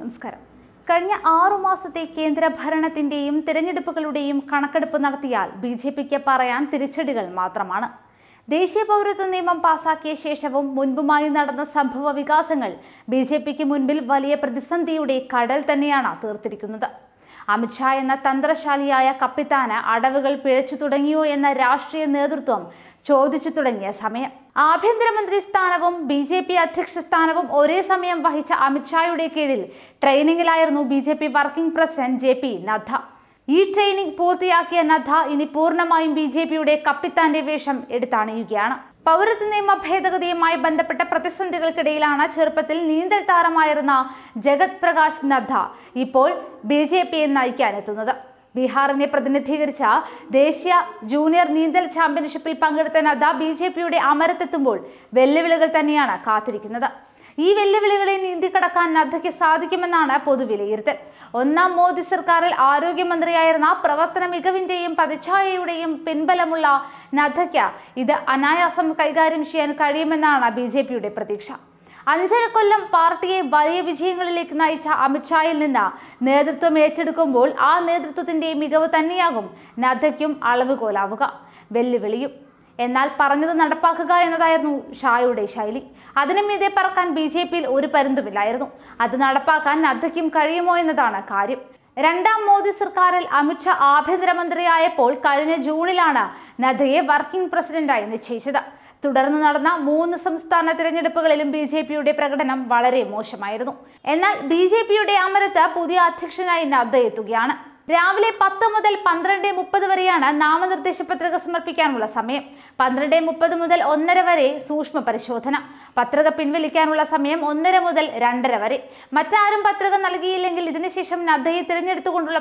നമസ്കാരം കഴിഞ്ഞ ആറുമാസത്തെ കേന്ദ്ര ഭരണത്തിൻ്റെയും തിരഞ്ഞെടുപ്പുകളുടെയും കണക്കെടുപ്പ് നടത്തിയാൽ ബി ജെ പിക്ക് പറയാൻ തിരിച്ചടികൾ മാത്രമാണ് ദേശീയ പൗരത്വ നിയമം പാസാക്കിയ ശേഷവും മുൻപുമായി നടന്ന സംഭവ വികാസങ്ങൾ ബി ജെ പിക്ക് മുൻപിൽ വലിയ പ്രതിസന്ധിയുടെ കടൽ തന്നെയാണ് തീർത്തിരിക്കുന്നത് അമിത്ഷാ എന്ന തന്ത്രശാലിയായ കപ്പിത്താന് അടവുകൾ പിഴച്ചു തുടങ്ങിയോ എന്ന രാഷ്ട്രീയ നേതൃത്വം ചോദിച്ചു തുടങ്ങിയ സമയം ആഭ്യന്തരമന്ത്രി സ്ഥാനവും ബി ജെ പി അധ്യക്ഷ സ്ഥാനവും ഒരേ സമയം വഹിച്ച അമിത്ഷായുടെ കീഴിൽ ട്രെയിനിങ്ങിലായിരുന്നു B J P working president J P Nadda ഈ ട്രെയിനിങ് പൂർത്തിയാക്കിയ നദ്ദ ഇനി പൂർണ്ണമായും ബി ജെ പിയുടെ കപ്പിത്താന്റെ വേഷം എടുത്താണിയുകയാണ് പൗരത്വ നിയമ ഭേദഗതിയുമായി ബന്ധപ്പെട്ട പ്രതിസന്ധികൾക്കിടയിലാണ് ചെറുപ്പത്തിൽ നീന്തൽ താരമായിരുന്ന ജഗത് പ്രകാശ് നദ്ദ ഇപ്പോൾ ബി ജെ പിയെ നയിക്കാനെത്തുന്നത് ബീഹാറിനെ പ്രതിനിധീകരിച്ച ദേശീയ ജൂനിയർ നീന്തൽ ചാമ്പ്യൻഷിപ്പിൽ പങ്കെടുത്ത നദ്ദ ബി ജെ പിയുടെ അമരത്തെത്തുമ്പോൾ വെല്ലുവിളികൾ തന്നെയാണ് കാത്തിരിക്കുന്നത് ഈ വെല്ലുവിളികളെ നീന്തിക്കടക്കാൻ നദ്ദയ്ക്ക് സാധിക്കുമെന്നാണ് പൊതുവിലയിരുത്തൽ ഒന്നാം മോദി സർക്കാരിൽ ആരോഗ്യമന്ത്രിയായിരുന്ന പ്രവർത്തന മികവിന്റെയും പതിച്ഛായയുടെയും പിൻബലമുള്ള നദ്ദയ്ക്ക് ഇത് അനായാസം കൈകാര്യം ചെയ്യാൻ കഴിയുമെന്നാണ് ബി പ്രതീക്ഷ അഞ്ചര കൊല്ലം പാർട്ടിയെ വലിയ വിജയങ്ങളിലേക്ക് നയിച്ച അമിത്ഷായിൽ നിന്ന് നേതൃത്വം ഏറ്റെടുക്കുമ്പോൾ ആ നേതൃത്വത്തിന്റെ മികവ് തന്നെയാകും നദ്ദയ്ക്കും കോലാവുക വെല്ലുവിളിയും എന്നാൽ പറഞ്ഞത് നടപ്പാക്കുക എന്നതായിരുന്നു ഷായുടെ ശൈലി അതിനും ഇതേ പറക്കാൻ ബി ജെ പിയിൽ ഒരു പരുന്തുമില്ലായിരുന്നു അത് നടപ്പാക്കാൻ നദ്ദയ്ക്കും കഴിയുമോ എന്നതാണ് കാര്യം രണ്ടാം മോദി സർക്കാരിൽ അമിത്ഷാ ആഭ്യന്തരമന്ത്രിയായപ്പോൾ കഴിഞ്ഞ ജൂണിലാണ് നദ്ദയെ വർക്കിംഗ് പ്രസിഡന്റായി നിശ്ചയിച്ചത് തുടർന്ന് നടന്ന മൂന്ന് സംസ്ഥാന തിരഞ്ഞെടുപ്പുകളിലും ബി ജെ പിയുടെ പ്രകടനം വളരെ മോശമായിരുന്നു എന്നാൽ ബി ജെ പിയുടെ അമരത്ത് പുതിയ അധ്യക്ഷനായി നദ്ദ എത്തുകയാണ് രാവിലെ പത്ത് മുതൽ പന്ത്രണ്ട് മുപ്പത് വരെയാണ് നാമനിർദ്ദേശ പത്രിക സമർപ്പിക്കാനുള്ള സമയം പന്ത്രണ്ട് മുപ്പത് മുതൽ ഒന്നര വരെ സൂക്ഷ്മ പരിശോധന പത്രിക പിൻവലിക്കാനുള്ള സമയം ഒന്നര മുതൽ രണ്ടര വരെ മറ്റാരും പത്രിക നൽകിയില്ലെങ്കിൽ ഇതിനുശേഷം നദ്ദയെ തിരഞ്ഞെടുത്തുകൊണ്ടുള്ള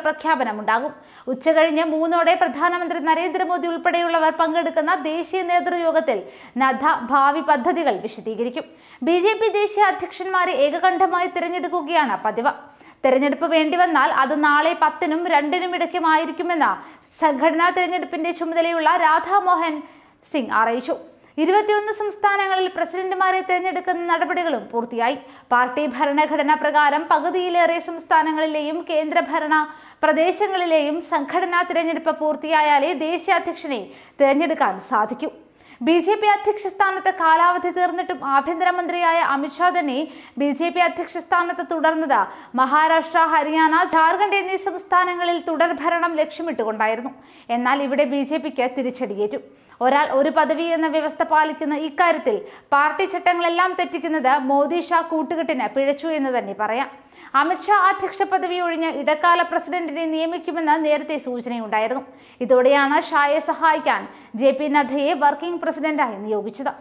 ഉണ്ടാകും ഉച്ചകഴിഞ്ഞ് മൂന്നോടെ പ്രധാനമന്ത്രി നരേന്ദ്രമോദി ഉൾപ്പെടെയുള്ളവർ പങ്കെടുക്കുന്ന ദേശീയ നേതൃയോഗത്തിൽ നദ്ദ ഭാവി പദ്ധതികൾ വിശദീകരിക്കും ബി ദേശീയ അധ്യക്ഷന്മാരെ ഏകകണ്ഠമായി തിരഞ്ഞെടുക്കുകയാണ് പതിവ് തെരഞ്ഞെടുപ്പ് വേണ്ടി വന്നാൽ അത് നാളെ പത്തിനും രണ്ടിനും ഇടയ്ക്കുമായിരിക്കുമെന്ന് സംഘടനാ തെരഞ്ഞെടുപ്പിന്റെ ചുമതലയുള്ള രാധാമോഹൻ സിംഗ് അറിയിച്ചു ഇരുപത്തിയൊന്ന് സംസ്ഥാനങ്ങളിൽ പ്രസിഡന്റുമാരെ തിരഞ്ഞെടുക്കുന്ന നടപടികളും പൂർത്തിയായി പാർട്ടി ഭരണഘടന പ്രകാരം പകുതിയിലേറെ സംസ്ഥാനങ്ങളിലെയും കേന്ദ്രഭരണ പ്രദേശങ്ങളിലെയും സംഘടനാ തിരഞ്ഞെടുപ്പ് പൂർത്തിയായാലേ ദേശീയ അധ്യക്ഷനെ തിരഞ്ഞെടുക്കാൻ സാധിക്കൂ ബി ജെ പി അധ്യക്ഷ സ്ഥാനത്ത് കാലാവധി തീർന്നിട്ടും ആഭ്യന്തരമന്ത്രിയായ അമിത്ഷാ തന്നെ ബി ജെ പി അധ്യക്ഷ സ്ഥാനത്ത് തുടർന്നത് മഹാരാഷ്ട്ര ഹരിയാന ജാർഖണ്ഡ് എന്നീ സംസ്ഥാനങ്ങളിൽ തുടർഭരണം ലക്ഷ്യമിട്ടുകൊണ്ടായിരുന്നു എന്നാൽ ഇവിടെ ബി ജെ പിക്ക് തിരിച്ചടിയേറ്റു ഒരാൾ ഒരു പദവി എന്ന വ്യവസ്ഥ പാലിക്കുന്ന ഇക്കാര്യത്തിൽ പാർട്ടി ചട്ടങ്ങളെല്ലാം തെറ്റിക്കുന്നത് മോദി ഷാ കൂട്ടുകെട്ടിന് പിഴച്ചു എന്ന് തന്നെ പറയാം അമിത്ഷാ അധ്യക്ഷ പദവി ഒഴിഞ്ഞ് ഇടക്കാല പ്രസിഡന്റിനെ നിയമിക്കുമെന്ന് നേരത്തെ സൂചനയുണ്ടായിരുന്നു ഇതോടെയാണ് ഷായെ സഹായിക്കാൻ ജെ പി നദ്ദയെ വർക്കിംഗ് പ്രസിഡന്റായി നിയോഗിച്ചത്